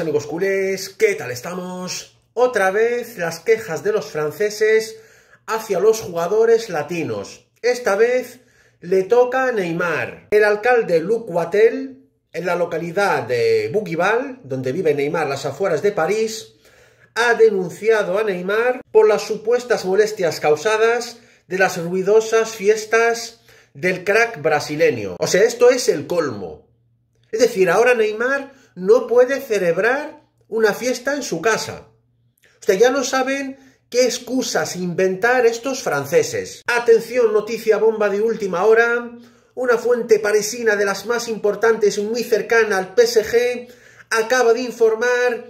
amigos culés, ¿qué tal estamos? Otra vez las quejas de los franceses hacia los jugadores latinos. Esta vez le toca a Neymar. El alcalde Luc Watel en la localidad de Bougival, donde vive Neymar, las afueras de París, ha denunciado a Neymar por las supuestas molestias causadas de las ruidosas fiestas del crack brasileño. O sea, esto es el colmo. Es decir, ahora Neymar no puede celebrar una fiesta en su casa. Usted ya no saben qué excusas inventar estos franceses. Atención, noticia bomba de última hora. Una fuente parisina de las más importantes y muy cercana al PSG acaba de informar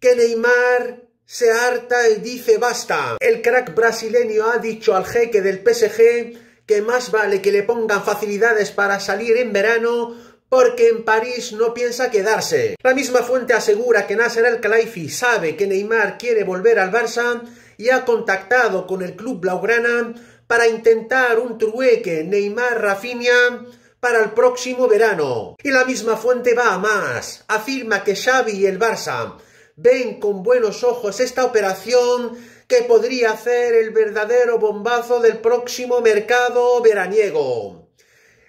que Neymar se harta y dice basta. El crack brasileño ha dicho al jeque del PSG que más vale que le pongan facilidades para salir en verano porque en París no piensa quedarse. La misma fuente asegura que Nasser Al-Khelaifi sabe que Neymar quiere volver al Barça y ha contactado con el club blaugrana para intentar un trueque Neymar-Rafinha para el próximo verano. Y la misma fuente va a más. Afirma que Xavi y el Barça ven con buenos ojos esta operación que podría hacer el verdadero bombazo del próximo mercado veraniego.